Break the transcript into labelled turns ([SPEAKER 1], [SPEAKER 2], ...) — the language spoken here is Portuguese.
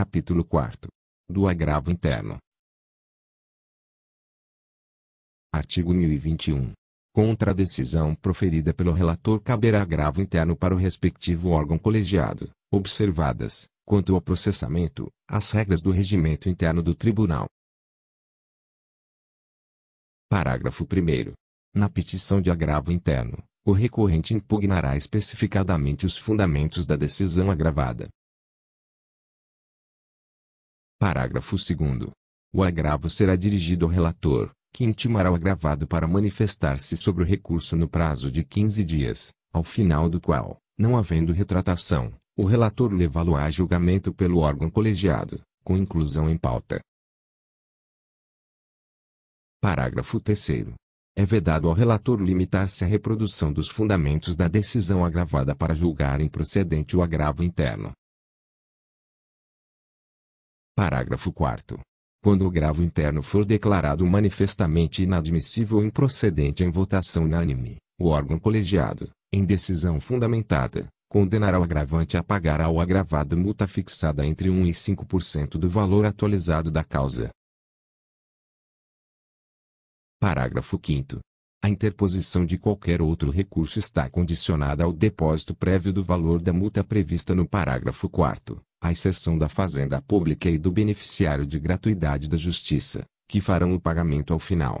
[SPEAKER 1] Capítulo 4 Do agravo interno. Artigo 1021. Contra a decisão proferida pelo relator caberá agravo interno para o respectivo órgão colegiado, observadas, quanto ao processamento, as regras do regimento interno do tribunal. Parágrafo 1. Na petição de agravo interno, o recorrente impugnará especificadamente os fundamentos da decisão agravada, Parágrafo 2. O agravo será dirigido ao relator, que intimará o agravado para manifestar-se sobre o recurso no prazo de 15 dias, ao final do qual, não havendo retratação, o relator levá-lo a julgamento pelo órgão colegiado, com inclusão em pauta. Parágrafo 3. É vedado ao relator limitar-se à reprodução dos fundamentos da decisão agravada para julgar improcedente o agravo interno, Parágrafo 4 quando o gravo interno for declarado manifestamente inadmissível ou improcedente em votação unânime, o órgão colegiado, em decisão fundamentada, condenará o agravante a pagar ao agravado multa fixada entre 1 e 5% do valor atualizado da causa. Parágrafo 5 a interposição de qualquer outro recurso está condicionada ao depósito prévio do valor da multa prevista no parágrafo 4 à exceção da Fazenda Pública e do beneficiário de gratuidade da Justiça, que farão o pagamento ao final